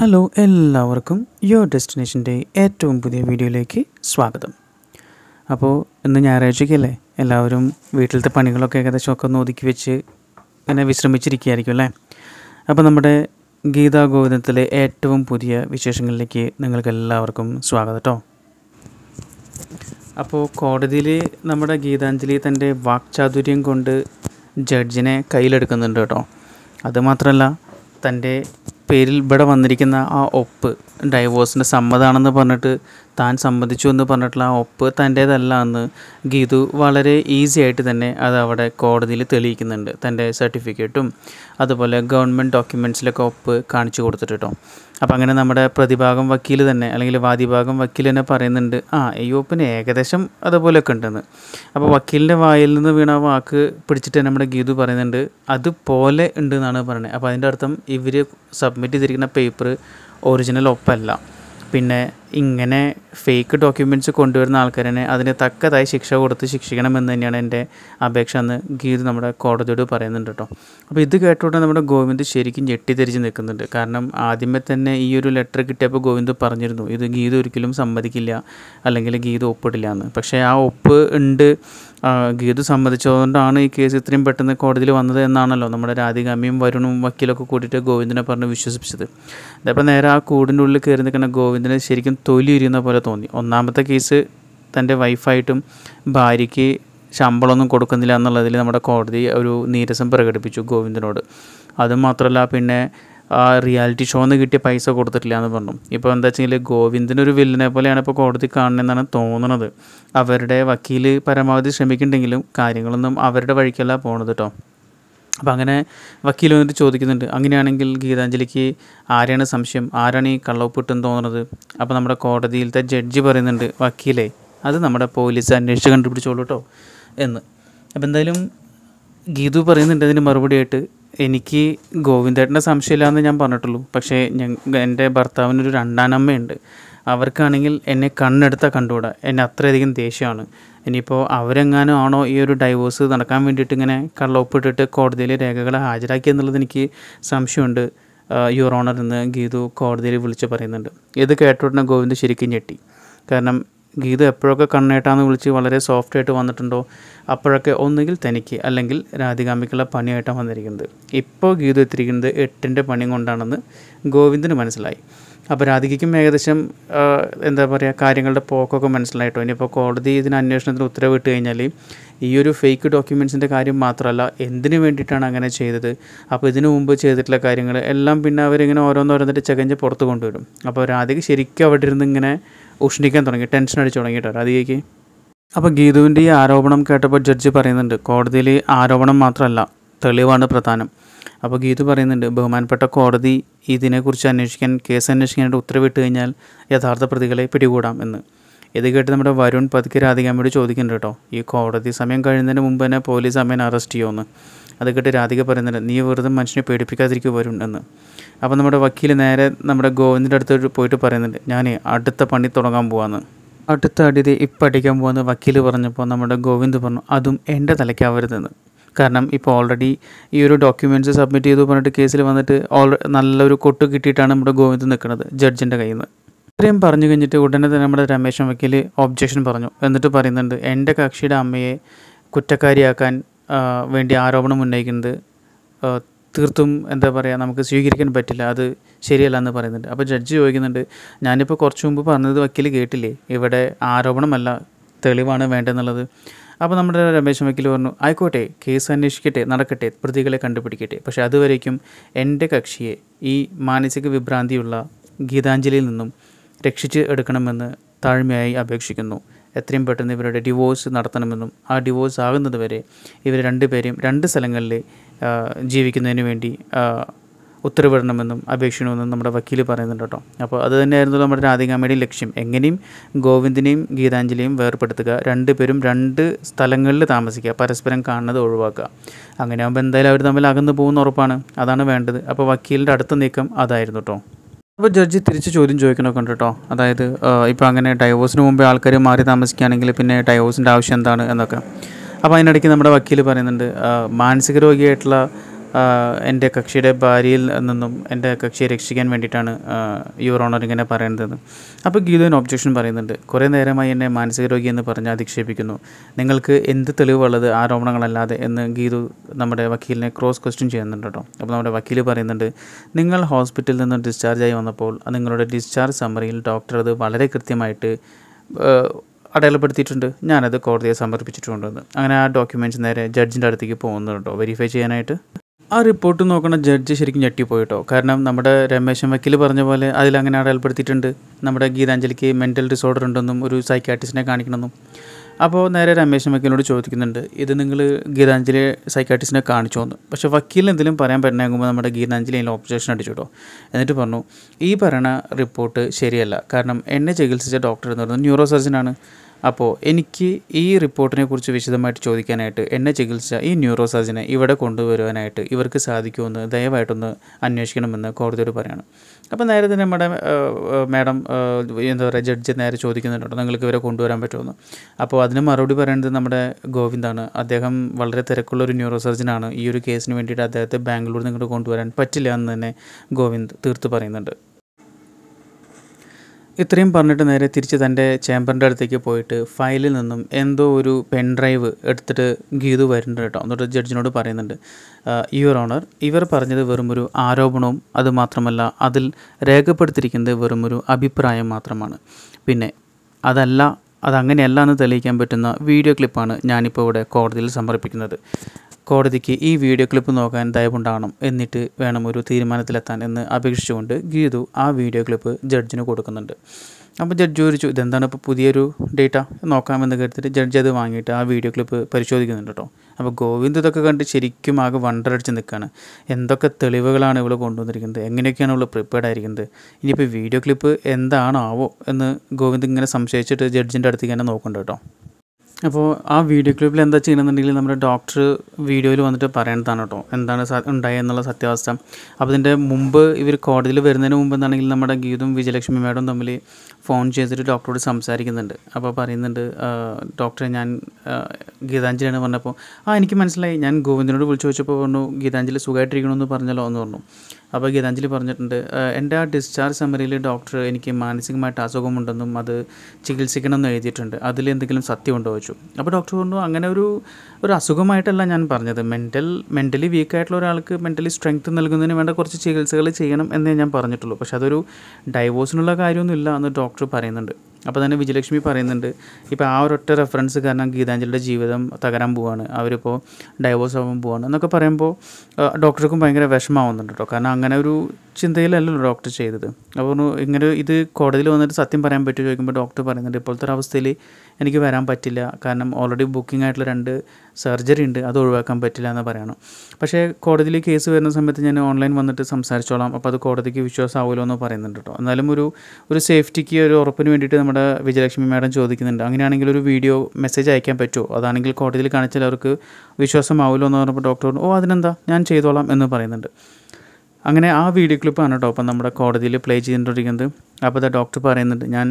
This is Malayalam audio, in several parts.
ഹലോ എല്ലാവർക്കും യുവർ ഡെസ്റ്റിനേഷൻ്റെ ഏറ്റവും പുതിയ വീഡിയോയിലേക്ക് സ്വാഗതം അപ്പോൾ ഇന്ന് ഞായറാഴ്ചയ്ക്കല്ലേ എല്ലാവരും വീട്ടിലത്തെ പണികളൊക്കെ ഏകദേശം ഒക്കെ ഒന്ന് ഒതുക്കി വെച്ച് ഇങ്ങനെ വിശ്രമിച്ചിരിക്കുകയായിരിക്കും അല്ലേ അപ്പോൾ നമ്മുടെ ഗീതാ ഗോവിന്ദത്തിലെ ഏറ്റവും പുതിയ വിശേഷങ്ങളിലേക്ക് നിങ്ങൾക്ക് എല്ലാവർക്കും സ്വാഗതം കേട്ടോ അപ്പോൾ കോടതിയിൽ നമ്മുടെ ഗീതാഞ്ജലി തൻ്റെ വാക്ചാതുര്യം കൊണ്ട് ജഡ്ജിനെ കയ്യിലെടുക്കുന്നുണ്ട് കേട്ടോ അതുമാത്രമല്ല തൻ്റെ പേരിൽ ഇവിടെ വന്നിരിക്കുന്ന ആ ഒപ്പ് ഡൈവോഴ്സിൻ്റെ സമ്മതമാണെന്ന് പറഞ്ഞിട്ട് താൻ സമ്മതിച്ചു എന്ന് പറഞ്ഞിട്ടുള്ള ആ ഒപ്പ് തൻ്റേതല്ല എന്ന് ഗീതു വളരെ ഈസി ആയിട്ട് തന്നെ അത് അവിടെ കോടതിയിൽ തെളിയിക്കുന്നുണ്ട് തൻ്റെ സർട്ടിഫിക്കറ്റും അതുപോലെ ഗവൺമെൻറ് ഡോക്യുമെൻസിലൊക്കെ ഒപ്പ് കാണിച്ചു കൊടുത്തിട്ട് കേട്ടോ അപ്പോൾ അങ്ങനെ നമ്മുടെ പ്രതിഭാഗം വക്കീൽ തന്നെ അല്ലെങ്കിൽ വാദിഭാഗം വക്കീൽ തന്നെ പറയുന്നുണ്ട് ആ ഈ ഒപ്പിന് ഏകദേശം അതുപോലെയൊക്കെ ഉണ്ടെന്ന് അപ്പോൾ വക്കീലിൻ്റെ വായിൽ നിന്ന് വീണ വാക്ക് പിടിച്ചിട്ട് നമ്മുടെ ഗീതു പറയുന്നുണ്ട് അതുപോലെ ഉണ്ട് എന്നാണ് പറയുന്നത് അപ്പോൾ അതിൻ്റെ അർത്ഥം ഇവർ സബ്മിറ്റ് ചെയ്തിരിക്കുന്ന പേപ്പർ ഒറിജിനൽ ഒപ്പല്ല പിന്നെ ഇങ്ങനെ ഫേക്ക് ഡോക്യുമെൻറ്റ്സ് കൊണ്ടുവരുന്ന ആൾക്കാരനെ അതിന് തക്കതായി ശിക്ഷ കൊടുത്ത് ശിക്ഷിക്കണമെന്ന് തന്നെയാണ് എൻ്റെ അപേക്ഷ എന്ന് ഗീത് നമ്മുടെ കോടതിയോട് പറയുന്നുണ്ട് കേട്ടോ അപ്പോൾ ഇത് കേട്ടോടെ നമ്മുടെ ഗോവിന്ദ് ശരിക്കും ഞെട്ടിത്തെരിച്ച് നിൽക്കുന്നുണ്ട് കാരണം ആദ്യമേ തന്നെ ഈ ഒരു ലെറ്റർ കിട്ടിയപ്പോൾ ഗോവിന്ദ് പറഞ്ഞിരുന്നു ഇത് ഗീത് ഒരിക്കലും സമ്മതിക്കില്ല അല്ലെങ്കിൽ ഗീത് ഒപ്പിടില്ല എന്ന് പക്ഷേ ആ ഒപ്പ് ഉണ്ട് ഗീത് സമ്മതിച്ചതുകൊണ്ടാണ് ഈ കേസ് ഇത്രയും പെട്ടെന്ന് കോടതിയിൽ വന്നത് എന്നാണല്ലോ നമ്മുടെ രാധികാമ്യയും വരുണും വക്കീലൊക്കെ കൂട്ടിയിട്ട് ഗോവിന്ദനെ പറഞ്ഞ് വിശ്വസിപ്പിച്ചത് അതേപോലെ നേരെ ആ കൂടിൻ്റെ ഉള്ളിൽ കയറി നിൽക്കുന്ന ഗോവിന്ദനെ ശരിക്കും തൊലി ഇരുന്ന പോലെ തോന്നി ഒന്നാമത്തെ കേസ് തൻ്റെ വൈഫായിട്ടും ഭാര്യയ്ക്ക് ശമ്പളമൊന്നും കൊടുക്കുന്നില്ല എന്നുള്ളതിൽ നമ്മുടെ കോടതി ഒരു നീരസം പ്രകടിപ്പിച്ചു ഗോവിന്ദനോട് അതുമാത്രമല്ല പിന്നെ ആ റിയാലിറ്റി ഷോ ഷോന്ന് കിട്ടിയ പൈസ കൊടുത്തിട്ടില്ല എന്ന് പറഞ്ഞു ഇപ്പോൾ എന്താ വെച്ചാൽ ഗോവിന്ദൻ ഒരു വില്ലനെ പോലെയാണ് ഇപ്പോൾ കോടതി കാണണമെന്നാണ് തോന്നുന്നത് അവരുടെ വക്കീൽ പരമാവധി ശ്രമിക്കുന്നുണ്ടെങ്കിലും കാര്യങ്ങളൊന്നും അവരുടെ വഴിക്കല്ല പോണത് കേട്ടോ അപ്പോൾ അങ്ങനെ വക്കീൽ വന്നിട്ട് ചോദിക്കുന്നുണ്ട് അങ്ങനെയാണെങ്കിൽ ഗീതാഞ്ജലിക്ക് ആരെയാണ് സംശയം ആരാണ് ഈ കള്ളവപ്പിട്ടെന്ന് തോന്നുന്നത് അപ്പോൾ നമ്മുടെ കോടതിയിലത്തെ ജഡ്ജി പറയുന്നുണ്ട് വക്കീലേ അത് നമ്മുടെ പോലീസ് അന്വേഷിച്ച് കണ്ടുപിടിച്ചോളൂ കേട്ടോ എന്ന് അപ്പോൾ എന്തായാലും ഗീതു പറയുന്നുണ്ട് അതിന് മറുപടിയായിട്ട് എനിക്ക് ഗോവിന്ദേട്ടൻ്റെ സംശയമില്ലാന്ന് ഞാൻ പറഞ്ഞിട്ടുള്ളൂ പക്ഷേ ഞാൻ എൻ്റെ ഭർത്താവിനൊരു രണ്ടാനമ്മയുണ്ട് അവർക്കാണെങ്കിൽ എന്നെ കണ്ണെടുത്താൽ കണ്ടുകൂടാ എന്നെ അത്രയധികം ദേഷ്യമാണ് ഇനിയിപ്പോൾ അവരെങ്ങാനും ആണോ ഈ ഒരു ഡൈവോഴ്സ് നടക്കാൻ വേണ്ടിയിട്ട് ഇങ്ങനെ കള്ളൊപ്പിട്ടിട്ട് കോടതിയിൽ രേഖകളെ ഹാജരാക്കി എന്നുള്ളത് എനിക്ക് സംശയമുണ്ട് യുവർ ഓണർ എന്ന് ഗീതു കോടതിയിൽ വിളിച്ച് പറയുന്നുണ്ട് ഇത് കേട്ട ഉടനെ ഗോവിന്ദ് ശരിക്കും ഞെട്ടി കാരണം ഗീതു എപ്പോഴൊക്കെ കണ്ണേട്ടാന്ന് വിളിച്ച് വളരെ സോഫ്റ്റ് ആയിട്ട് വന്നിട്ടുണ്ടോ അപ്പോഴൊക്കെ ഒന്നുകിൽ തനിക്ക് അല്ലെങ്കിൽ രാധികാമ്പിക്കുള്ള പണിയായിട്ടാണ് വന്നിരിക്കുന്നത് ഇപ്പോൾ ഗീതു എത്തിരിക്കുന്നത് എട്ടിൻ്റെ പണി കൊണ്ടാണെന്ന് ഗോവിന്ദിന് മനസ്സിലായി അപ്പോൾ രാധികയ്ക്കും ഏകദേശം എന്താ പറയുക കാര്യങ്ങളുടെ പോക്കൊക്കെ മനസ്സിലായിട്ടോ ഇനിയിപ്പോൾ കോടതി ഇതിന് അന്വേഷണത്തിന് ഉത്തരവിട്ട് കഴിഞ്ഞാൽ ഈ ഒരു ഫേക്ക് ഡോക്യുമെൻസിൻ്റെ കാര്യം മാത്രമല്ല എന്തിനു വേണ്ടിയിട്ടാണ് അങ്ങനെ ചെയ്തത് അപ്പോൾ ഇതിനു മുമ്പ് ചെയ്തിട്ടുള്ള കാര്യങ്ങൾ എല്ലാം പിന്നെ അവരിങ്ങനെ ഓരോന്നോരോന്നിട്ട് ചകഞ്ഞ് പുറത്ത് കൊണ്ടുവരും അപ്പോൾ രാധിക ശരിക്കും അവിടെ ഇരുന്ന് ഇങ്ങനെ ഉഷ്ണിക്കാൻ തുടങ്ങി ടെൻഷൻ അടിച്ചു തുടങ്ങിയിട്ടോ രാധികയ്ക്ക് അപ്പോൾ ഗീതുവിൻ്റെ ഈ ആരോപണം കേട്ടപ്പോൾ ജഡ്ജി പറയുന്നുണ്ട് കോടതിയിൽ ആരോപണം മാത്രമല്ല തെളിവാണ് പ്രധാനം അപ്പോൾ ഗീതു പറയുന്നുണ്ട് ബഹുമാനപ്പെട്ട കോടതി ഇതിനെക്കുറിച്ച് അന്വേഷിക്കാൻ കേസ് അന്വേഷിക്കാനായിട്ട് ഉത്തരവിട്ട് കഴിഞ്ഞാൽ യഥാർത്ഥ പ്രതികളെ പിടികൂടാം എന്ന് ഇത് കേട്ട് നമ്മുടെ വരുൺ പതുക്കെ രാധികമ്മയോട് ചോദിക്കുന്നുണ്ട് കേട്ടോ ഈ കോടതി സമയം കഴിയുന്നതിന് മുമ്പ് തന്നെ പോലീസ് അമ്മേനെ അറസ്റ്റ് ചെയ്യുമെന്ന് അത് കേട്ട് രാധിക പറയുന്നുണ്ട് നീ വെറുതെ മനുഷ്യനെ പേടിപ്പിക്കാതിരിക്കും വരുൺ എന്ന് അപ്പോൾ നമ്മുടെ വക്കീൽ നേരെ നമ്മുടെ ഗോവിന്ദിൻ്റെ അടുത്ത് പോയിട്ട് പറയുന്നുണ്ട് ഞാൻ അടുത്ത പണി തുടങ്ങാൻ പോവാന്ന് അടുത്ത അടി ഇപ്പം അടിക്കാൻ പോകുന്ന വക്കീൽ പറഞ്ഞപ്പോൾ നമ്മുടെ ഗോവിന്ദ് പറഞ്ഞു അതും എൻ്റെ തലയ്ക്കാവരുതെന്ന് കാരണം ഇപ്പോൾ ഓൾറെഡി ഈ ഒരു ഡോക്യുമെൻറ്റ്സ് സബ്മിറ്റ് ചെയ്തു പറഞ്ഞിട്ട് കേസിൽ വന്നിട്ട് ഓൾറെഡി നല്ലൊരു കൊട്ട് കിട്ടിയിട്ടാണ് നമ്മുടെ ഗോവിന്ദ് നിൽക്കുന്നത് ജഡ്ജിൻ്റെ കയ്യിൽ നിന്ന് ഇത്രയും പറഞ്ഞു കഴിഞ്ഞിട്ട് ഉടനെ തന്നെ നമ്മുടെ രമേശൻ വക്കീൽ ഒബ്ജക്ഷൻ പറഞ്ഞു എന്നിട്ട് പറയുന്നുണ്ട് എൻ്റെ കക്ഷിയുടെ അമ്മയെ കുറ്റക്കാരിയാക്കാൻ വേണ്ടി ആരോപണം ഉന്നയിക്കുന്നത് തീർത്തും എന്താ പറയുക നമുക്ക് സ്വീകരിക്കാൻ പറ്റില്ല അത് ശരിയല്ല എന്ന് പറയുന്നുണ്ട് അപ്പോൾ ജഡ്ജി ചോദിക്കുന്നുണ്ട് ഞാനിപ്പോൾ കുറച്ച് മുമ്പ് പറഞ്ഞത് വക്കീൽ കേട്ടില്ലേ ഇവിടെ ആരോപണമല്ല തെളിവാണ് വേണ്ടതെന്നുള്ളത് അപ്പോൾ നമ്മുടെ രമേശ് വക്കീൽ പറഞ്ഞു ആയിക്കോട്ടെ കേസ് അന്വേഷിക്കട്ടെ നടക്കട്ടെ പ്രതികളെ കണ്ടുപിടിക്കട്ടെ പക്ഷേ അതുവരേക്കും എൻ്റെ കക്ഷിയെ ഈ മാനസിക വിഭ്രാന്തിയുള്ള ഗീതാഞ്ജലിയിൽ നിന്നും രക്ഷിച്ച് എടുക്കണമെന്ന് താഴ്മയായി അപേക്ഷിക്കുന്നു എത്രയും പെട്ടെന്ന് ഇവരുടെ ഡിവോഴ്സ് നടത്തണമെന്നും ആ ഡിവോഴ്സ് ആകുന്നതുവരെ ഇവർ രണ്ടുപേരെയും രണ്ട് സ്ഥലങ്ങളിൽ ജീവിക്കുന്നതിന് വേണ്ടി ഉത്തരവിടണമെന്നും അപേക്ഷിക്കണമെന്നും നമ്മുടെ വക്കീൽ പറയുന്നുണ്ട് കേട്ടോ അപ്പോൾ അത് തന്നെയായിരുന്നു നമ്മുടെ രാധികാമ്മയുടെ ലക്ഷ്യം എങ്ങനെയും ഗോവിന്ദിനെയും ഗീതാഞ്ജലിയും വേർപ്പെടുത്തുക രണ്ടുപേരും രണ്ട് സ്ഥലങ്ങളിൽ താമസിക്കുക പരസ്പരം കാണുന്നത് ഒഴിവാക്കുക അങ്ങനെ ആകുമ്പോൾ എന്തായാലും അവർ തമ്മിൽ അകന്നു പോകുന്ന ഉറപ്പാണ് അതാണ് വേണ്ടത് അപ്പോൾ വക്കീലിൻ്റെ അടുത്ത നീക്കം അതായിരുന്നു കേട്ടോ അപ്പോൾ ജഡ്ജി തിരിച്ച് ചോദ്യം ചോദിക്കണമൊക്കെ ഉണ്ട് കേട്ടോ അതായത് ഇപ്പോൾ അങ്ങനെ ഡൈവോഴ്സിന് മുമ്പേ ആൾക്കാർ മാറി താമസിക്കുകയാണെങ്കിൽ പിന്നെ ഡൈവോഴ്സിൻ്റെ ആവശ്യം എന്താണ് എന്നൊക്കെ അപ്പോൾ അതിനിടയ്ക്ക് നമ്മുടെ വക്കീൽ പറയുന്നുണ്ട് മാനസിക രോഗിയായിട്ടുള്ള എൻ്റെ കക്ഷിയുടെ ഭാര്യയിൽ നിന്നും എൻ്റെ കക്ഷിയെ രക്ഷിക്കാൻ വേണ്ടിയിട്ടാണ് യുവർ ഓണർ ഇങ്ങനെ പറയുന്നത് അപ്പോൾ ഗീതൻ ഒബ്ജക്ഷൻ പറയുന്നുണ്ട് കുറേ നേരമായി എന്നെ മാനസിക രോഗി എന്ന് പറഞ്ഞ് അധിക്ഷേപിക്കുന്നു നിങ്ങൾക്ക് എന്ത് തെളിവുള്ളത് ആരോപണങ്ങളല്ലാതെ എന്ന് ഗീതു നമ്മുടെ വക്കീലിനെ ക്രോസ് ക്വസ്റ്റ്യൻ ചെയ്യുന്നുണ്ട് കേട്ടോ അപ്പോൾ നമ്മുടെ വക്കീൽ പറയുന്നുണ്ട് നിങ്ങൾ ഹോസ്പിറ്റലിൽ നിന്ന് ഡിസ്ചാർജ് ആയി വന്നപ്പോൾ നിങ്ങളുടെ ഡിസ്ചാർജ് സമ്മറിയിൽ ഡോക്ടർ അത് വളരെ കൃത്യമായിട്ട് അടയാളപ്പെടുത്തിയിട്ടുണ്ട് ഞാനത് കോടതിയെ സമർപ്പിച്ചിട്ടുണ്ടെന്ന് അങ്ങനെ ആ ഡോക്യുമെൻറ്റ്സ് നേരെ ജഡ്ജിൻ്റെ അടുത്തേക്ക് പോകുന്നുണ്ടോ വെരിഫൈ ചെയ്യാനായിട്ട് ആ റിപ്പോർട്ട് നോക്കണ ജഡ്ജ് ശരിക്കും ഞെട്ടിപ്പോയിട്ടോ കാരണം നമ്മുടെ രമേശൻ വക്കീൽ പറഞ്ഞ പോലെ അങ്ങനെ അടയാളപ്പെടുത്തിയിട്ടുണ്ട് നമ്മുടെ ഗീതാഞ്ജലിക്ക് മെൻ്റൽ ഡിസോർഡർ ഉണ്ടെന്നും ഒരു സൈക്കാട്രിസ്റ്റിനെ കാണിക്കണമെന്നും അപ്പോൾ നേരെ രമേശൻ വക്കീലിനോട് ചോദിക്കുന്നുണ്ട് ഇത് നിങ്ങൾ ഗീതാഞ്ജലി സൈക്കാട്രിസ്റ്റിനെ കാണിച്ചു എന്ന് പക്ഷേ വക്കീലിന് എന്തെങ്കിലും പറയാൻ പറ്റണമെങ്കിൽ നമ്മുടെ ഗീതാഞ്ജലി അതിൽ ഓബ്ജക്ഷൻ അടിച്ചു കേട്ടോ എന്നിട്ട് പറഞ്ഞു ഈ പറയണ റിപ്പോർട്ട് ശരിയല്ല കാരണം എന്നെ ചികിത്സിച്ച ഡോക്ടർ എന്ന് പറയുന്നത് ന്യൂറോ സർജനാണ് അപ്പോൾ എനിക്ക് ഈ റിപ്പോർട്ടിനെ കുറിച്ച് വിശദമായിട്ട് ചോദിക്കാനായിട്ട് എന്നെ ചികിത്സ ഈ ന്യൂറോ സർജനെ ഇവിടെ കൊണ്ടുവരുവാനായിട്ട് ഇവർക്ക് സാധിക്കുമെന്ന് ദയവായിട്ടൊന്ന് അന്വേഷിക്കണമെന്ന് കോടതിയോട് പറയാണ് അപ്പോൾ നേരെ തന്നെ നമ്മുടെ മാഡം എന്താ പറയുക ജഡ്ജ് നേരെ ചോദിക്കുന്നുണ്ടോ നിങ്ങൾക്ക് ഇവരെ കൊണ്ടുവരാൻ പറ്റുമെന്ന് അപ്പോൾ അതിന് മറുപടി പറയുന്നത് നമ്മുടെ ഗോവിന്ദാണ് അദ്ദേഹം വളരെ തിരക്കുള്ള ഒരു ന്യൂറോ സർജനാണ് ഈ ഒരു കേസിന് വേണ്ടിയിട്ട് അദ്ദേഹത്തെ ബാംഗ്ലൂരിൽ നിങ്ങൾക്ക് കൊണ്ടുവരാൻ പറ്റില്ല എന്ന് തന്നെ ഗോവിന്ദ് തീർത്ത് പറയുന്നുണ്ട് ഇത്രയും പറഞ്ഞിട്ട് നേരെ തിരിച്ച് തൻ്റെ ചേമ്പറിൻ്റെ അടുത്തേക്ക് പോയിട്ട് ഫയലിൽ നിന്നും എന്തോ ഒരു പെൻ ഡ്രൈവ് എടുത്തിട്ട് ഗീതു വരുന്നുണ്ട് കേട്ടോ എന്നിട്ട് ജഡ്ജിനോട് പറയുന്നുണ്ട് യുവർ ഓണർ ഇവർ പറഞ്ഞത് വെറുമൊരു ആരോപണവും അതുമാത്രമല്ല അതിൽ രേഖപ്പെടുത്തിയിരിക്കുന്നത് വെറുമൊരു അഭിപ്രായം മാത്രമാണ് പിന്നെ അതല്ല അതങ്ങനെയല്ല എന്ന് തെളിയിക്കാൻ പറ്റുന്ന വീഡിയോ ക്ലിപ്പാണ് ഞാനിപ്പോൾ ഇവിടെ കോടതിയിൽ സമർപ്പിക്കുന്നത് കോടതിക്ക് ഈ വീഡിയോ ക്ലിപ്പ് നോക്കാൻ ദയവുണ്ടാകണം എന്നിട്ട് വേണം ഒരു തീരുമാനത്തിലെത്താൻ എന്ന് അപേക്ഷിച്ചുകൊണ്ട് ഗീതു ആ വീഡിയോ ക്ലിപ്പ് ജഡ്ജിന് കൊടുക്കുന്നുണ്ട് അപ്പോൾ ജഡ്ജ് ചോദിച്ചു ഇതെന്താണ് ഇപ്പോൾ പുതിയൊരു ഡേറ്റ നോക്കാമെന്ന് കരുതിയിട്ട് ജഡ്ജ് അത് വാങ്ങിയിട്ട് ആ വീഡിയോ ക്ലിപ്പ് പരിശോധിക്കുന്നുണ്ട് കേട്ടോ അപ്പോൾ ഗോവിന്ദ് ഇതൊക്കെ കണ്ട് ശരിക്കും ആകെ വണ്ടറടിച്ച് നിൽക്കുകയാണ് എന്തൊക്കെ തെളിവുകളാണ് ഇവൾ കൊണ്ടുവന്നിരിക്കുന്നത് എങ്ങനെയൊക്കെയാണ് ഇവൾ പ്രിപ്പയർഡ് ആയിരിക്കുന്നത് ഇനിയിപ്പോൾ വീഡിയോ ക്ലിപ്പ് എന്താണോ ആവോ എന്ന് ഗോവിന്ദ് ഇങ്ങനെ സംശയിച്ചിട്ട് ജഡ്ജിൻ്റെ അടുത്തേക്ക് തന്നെ നോക്കുന്നുണ്ട് കേട്ടോ അപ്പോൾ ആ വീഡിയോ ക്ലിപ്പിൽ എന്താ ചെയ്യണമെന്നുണ്ടെങ്കിൽ നമ്മുടെ ഡോക്ടർ വീഡിയോയിൽ വന്നിട്ട് പറയേണ്ടതാണ് കേട്ടോ എന്താണ് ഉണ്ടായെന്നുള്ള എന്നുള്ള സത്യാവസ്ഥ അപ്പോൾ ഇതിൻ്റെ മുമ്പ് ഇവർ കോടതിയിൽ വരുന്നതിന് മുമ്പ് എന്താണെങ്കിൽ നമ്മുടെ ഗീതും വിജയലക്ഷ്മി മാഡം തമ്മിൽ ഫോൺ ചെയ്തിട്ട് ഡോക്ടറോട് സംസാരിക്കുന്നുണ്ട് അപ്പോൾ പറയുന്നുണ്ട് ഡോക്ടറെ ഞാൻ ഗീതാഞ്ജലിയാണ് പറഞ്ഞപ്പോൾ ആ എനിക്ക് മനസ്സിലായി ഞാൻ ഗോവിന്ദനോട് വിളിച്ചു ചോദിച്ചപ്പോൾ പറഞ്ഞു ഗീതാഞ്ജലി സുഖമായിട്ടിരിക്കണമെന്ന് പറഞ്ഞല്ലോ എന്ന് പറഞ്ഞു അപ്പോൾ ഗീതാഞ്ജലി പറഞ്ഞിട്ടുണ്ട് എൻ്റെ ആ ഡിസ്ചാർജ് സമ്മറിയിൽ ഡോക്ടർ എനിക്ക് മാനസികമായിട്ട് അസുഖമുണ്ടെന്നും അത് ചികിത്സിക്കണമെന്നും എഴുതിയിട്ടുണ്ട് അതിൽ എന്തെങ്കിലും സത്യമുണ്ടോ വെച്ചു അപ്പോൾ ഡോക്ടർ പറഞ്ഞു അങ്ങനെ ഒരു ഒരു അസുഖമായിട്ടല്ല ഞാൻ പറഞ്ഞത് മെൻ്റൽ മെൻ്റലി വീക്കായിട്ടുള്ള ഒരാൾക്ക് മെൻ്റലി സ്ട്രെങ്ത് നൽകുന്നതിന് വേണ്ട കുറച്ച് ചികിത്സകൾ ചെയ്യണം എന്നേ ഞാൻ പറഞ്ഞിട്ടുള്ളൂ പക്ഷെ അതൊരു ഡൈവോഴ്സിനുള്ള കാര്യമൊന്നുമില്ല എന്ന് ഡോക്ടർ പറയുന്നുണ്ട് അപ്പോൾ തന്നെ വിജയലക്ഷ്മി പറയുന്നുണ്ട് ഇപ്പോൾ ആ ഒരൊറ്റ റെഫറൻസ് കാരണം ഗീതാഞ്ജലിയുടെ ജീവിതം തകരാൻ പോവാണ് അവരിപ്പോൾ ഡൈവോഴ്സ് ആവാൻ പോവാണ് എന്നൊക്കെ പറയുമ്പോൾ ഡോക്ടർക്കും ഭയങ്കര വിഷമാവുന്നുണ്ട് കേട്ടോ കാരണം അങ്ങനെ ഒരു ചിന്തയിലല്ലല്ലോ ഡോക്ടർ ചെയ്തത് അപ്പോൾ ഇങ്ങനെ ഇത് കോടതിയിൽ വന്നിട്ട് സത്യം പറയാൻ പറ്റുമോ ചോദിക്കുമ്പോൾ ഡോക്ടർ പറയുന്നുണ്ട് ഇപ്പോഴത്തെ ഒരു അവസ്ഥയിൽ എനിക്ക് വരാൻ പറ്റില്ല കാരണം ഓൾറെഡി ബുക്കിംഗ് ആയിട്ടുള്ള രണ്ട് സർജറി ഉണ്ട് അത് ഒഴിവാക്കാൻ പറ്റില്ല എന്ന് പറയണം പക്ഷേ കോടതിയിൽ കേസ് വരുന്ന സമയത്ത് ഞാൻ ഓൺലൈൻ വന്നിട്ട് സംസാരിച്ചോളാം അപ്പോൾ അത് കോടതിക്ക് വിശ്വാസമാവുമല്ലോ എന്ന് പറയുന്നുണ്ട് കേട്ടോ എന്നാലും ഒരു ഒരു സേഫ്റ്റിക്ക് ഒരു ഉറപ്പിന് വേണ്ടിയിട്ട് നമ്മുടെ വിജയലക്ഷ്മി മാഡം ചോദിക്കുന്നുണ്ട് അങ്ങനെയാണെങ്കിൽ ഒരു വീഡിയോ മെസ്സേജ് അയക്കാൻ പറ്റുമോ അതാണെങ്കിൽ കോടതിയിൽ കാണിച്ചാൽ അവർക്ക് വിശ്വാസമാവുമല്ലോ എന്ന് പറഞ്ഞപ്പോൾ ഡോക്ടർ ഓ അതിനെന്താ ഞാൻ ചെയ്തോളാം എന്ന് പറയുന്നുണ്ട് അങ്ങനെ ആ വീഡിയോ ക്ലിപ്പാണ് കേട്ടോ അപ്പം നമ്മുടെ കോടതിയിൽ പ്ലേ ചെയ്തുകൊണ്ടിരിക്കുന്നത് അപ്പോൾ ദ ഡോക്ടർ പറയുന്നുണ്ട് ഞാൻ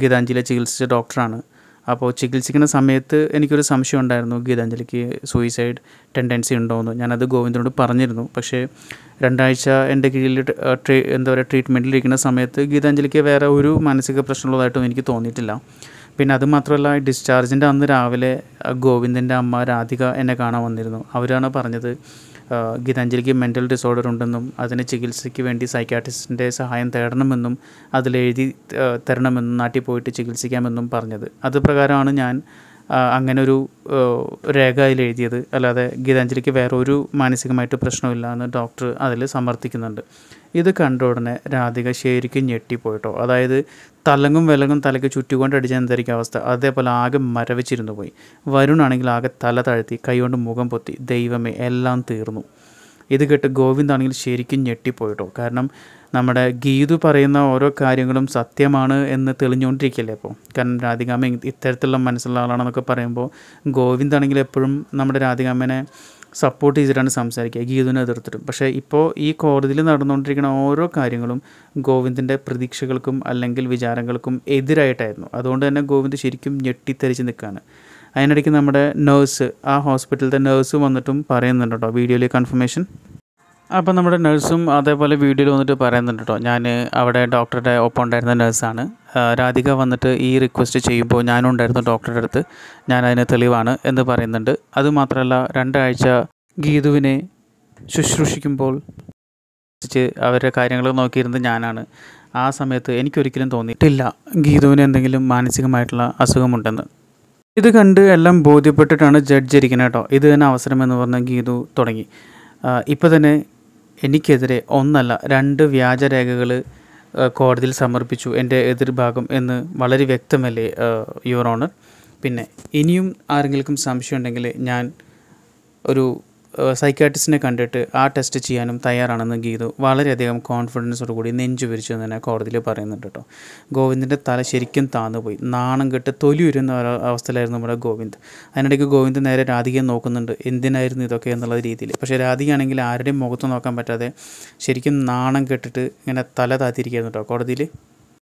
ഗീതാഞ്ജലിയെ ചികിത്സിച്ച ഡോക്ടറാണ് അപ്പോൾ ചികിത്സിക്കുന്ന സമയത്ത് എനിക്കൊരു സംശയം ഉണ്ടായിരുന്നു ഗീതാഞ്ജലിക്ക് സൂയിസൈഡ് ടെൻഡൻസി ഉണ്ടോ എന്ന് ഞാനത് ഗോവിന്ദനോട് പറഞ്ഞിരുന്നു പക്ഷേ രണ്ടാഴ്ച എൻ്റെ കീഴിൽ ട്രീ എന്താ പറയുക ട്രീറ്റ്മെൻറ്റിലിരിക്കുന്ന സമയത്ത് ഗീതാഞ്ജലിക്ക് വേറെ ഒരു മാനസിക പ്രശ്നമുള്ളതായിട്ടൊന്നും എനിക്ക് തോന്നിയിട്ടില്ല പിന്നെ അത് മാത്രമല്ല ഡിസ്ചാർജിൻ്റെ അന്ന് രാവിലെ ഗോവിന്ദൻ്റെ അമ്മ രാധിക എന്നെ കാണാൻ വന്നിരുന്നു അവരാണ് പറഞ്ഞത് ഗീതാഞ്ജലിക്ക് മെൻ്റൽ ഡിസോർഡർ ഉണ്ടെന്നും അതിന് ചികിത്സയ്ക്ക് വേണ്ടി സൈക്കാട്രിസ്റ്റിൻ്റെ സഹായം തേടണമെന്നും അതിലെഴുതി തരണമെന്നും നാട്ടിൽ പോയിട്ട് ചികിത്സിക്കാമെന്നും പറഞ്ഞത് അത് പ്രകാരമാണ് ഞാൻ അങ്ങനെ ഒരു രേഖ അതിൽ എഴുതിയത് അല്ലാതെ ഗീതാഞ്ജലിക്ക് വേറെ ഒരു മാനസികമായിട്ട് പ്രശ്നമില്ല എന്ന് ഡോക്ടർ അതിൽ സമർത്ഥിക്കുന്നുണ്ട് ഇത് കണ്ട ഉടനെ രാധിക ശരിക്കും ഞെട്ടിപ്പോയിട്ടോ അതായത് തലങ്ങും വിലങ്ങും തലയ്ക്ക് ചുറ്റുകൊണ്ടടിച്ച എന്തായിരിക്കും അവസ്ഥ അതേപോലെ ആകെ മരവിച്ചിരുന്നു പോയി വരുണാണെങ്കിൽ ആകെ തല താഴ്ത്തി കൈകൊണ്ട് മുഖം പൊത്തി ദൈവമേ എല്ലാം തീർന്നു ഇത് കേട്ട് ഗോവിന്ദാണെങ്കിൽ ശരിക്കും ഞെട്ടിപ്പോയിട്ടോ കാരണം നമ്മുടെ ഗീതു പറയുന്ന ഓരോ കാര്യങ്ങളും സത്യമാണ് എന്ന് തെളിഞ്ഞുകൊണ്ടിരിക്കില്ലേ അപ്പോൾ കാരണം രാധികാമ്മ ഇത്തരത്തിലുള്ള മനസ്സുള്ള ആളാണെന്നൊക്കെ പറയുമ്പോൾ ഗോവിന്ദാണെങ്കിൽ എപ്പോഴും നമ്മുടെ രാധികാമ്മനെ സപ്പോർട്ട് ചെയ്തിട്ടാണ് സംസാരിക്കുക ഗീതുവിനെ എതിർത്തിട്ടും പക്ഷേ ഇപ്പോൾ ഈ കോടതിയിൽ നടന്നുകൊണ്ടിരിക്കുന്ന ഓരോ കാര്യങ്ങളും ഗോവിന്ദിൻ്റെ പ്രതീക്ഷകൾക്കും അല്ലെങ്കിൽ വിചാരങ്ങൾക്കും എതിരായിട്ടായിരുന്നു അതുകൊണ്ട് തന്നെ ഗോവിന്ദ് ശരിക്കും ഞെട്ടിത്തെറിച്ച് നിൽക്കുകയാണ് അതിനിടയ്ക്ക് നമ്മുടെ നേഴ്സ് ആ ഹോസ്പിറ്റലിലത്തെ നേഴ്സ് വന്നിട്ടും പറയുന്നുണ്ട് കേട്ടോ വീഡിയോയിൽ കൺഫർമേഷൻ അപ്പം നമ്മുടെ നഴ്സും അതേപോലെ വീഡിയോയിൽ വന്നിട്ട് പറയുന്നുണ്ട് കേട്ടോ ഞാൻ അവിടെ ഡോക്ടറുടെ ഒപ്പം ഉണ്ടായിരുന്ന നഴ്സാണ് രാധിക വന്നിട്ട് ഈ റിക്വസ്റ്റ് ചെയ്യുമ്പോൾ ഞാനും ഉണ്ടായിരുന്നു ഡോക്ടറുടെ അടുത്ത് ഞാൻ അതിന് തെളിവാണ് എന്ന് പറയുന്നുണ്ട് അതുമാത്രമല്ല രണ്ടാഴ്ച ഗീതുവിനെ ശുശ്രൂഷിക്കുമ്പോൾ അവരുടെ കാര്യങ്ങൾ നോക്കിയിരുന്നത് ഞാനാണ് ആ സമയത്ത് എനിക്കൊരിക്കലും തോന്നിയിട്ടില്ല ഗീതുവിന് എന്തെങ്കിലും മാനസികമായിട്ടുള്ള അസുഖമുണ്ടെന്ന് ഇത് കണ്ട് എല്ലാം ബോധ്യപ്പെട്ടിട്ടാണ് ജഡ്ജ് ഇരിക്കുന്നത് കേട്ടോ ഇത് തന്നെ അവസരമെന്ന് പറഞ്ഞ ഗീതു തുടങ്ങി ഇപ്പം തന്നെ എനിക്കെതിരെ ഒന്നല്ല രണ്ട് വ്യാജരേഖകൾ കോടതിയിൽ സമർപ്പിച്ചു എൻ്റെ എതിർഭാഗം എന്ന് വളരെ വ്യക്തമല്ലേ യുവർ ഓണർ പിന്നെ ഇനിയും ആരെങ്കിലും സംശയം ഞാൻ ഒരു സൈക്കാട്രിസ്റ്റിനെ കണ്ടിട്ട് ആ ടെസ്റ്റ് ചെയ്യാനും തയ്യാറാണെന്ന് ഗീതു വളരെയധികം കോൺഫിഡൻസോടുകൂടി നെഞ്ചു വിരിച്ചു എന്ന് തന്നെ കോടതിയിൽ പറയുന്നുണ്ട് കേട്ടോ ഗോവിന്ദിൻ്റെ തല ശരിക്കും താന്നുപോയി നാണം കെട്ട് തൊലി ഉരുന്ന അവസ്ഥയിലായിരുന്നു നമ്മുടെ ഗോവിന്ദ് അതിനിടയ്ക്ക് ഗോവിന്ദ് നേരെ രാധികയെ നോക്കുന്നുണ്ട് എന്തിനായിരുന്നു ഇതൊക്കെ എന്നുള്ള രീതിയിൽ പക്ഷേ രാധികയാണെങ്കിൽ ആരുടെയും മുഖത്ത് നോക്കാൻ പറ്റാതെ ശരിക്കും നാണം കെട്ടിട്ട് ഇങ്ങനെ തല താത്തിരിക്കുകയായിരുന്നു കേട്ടോ കോടതിയിൽ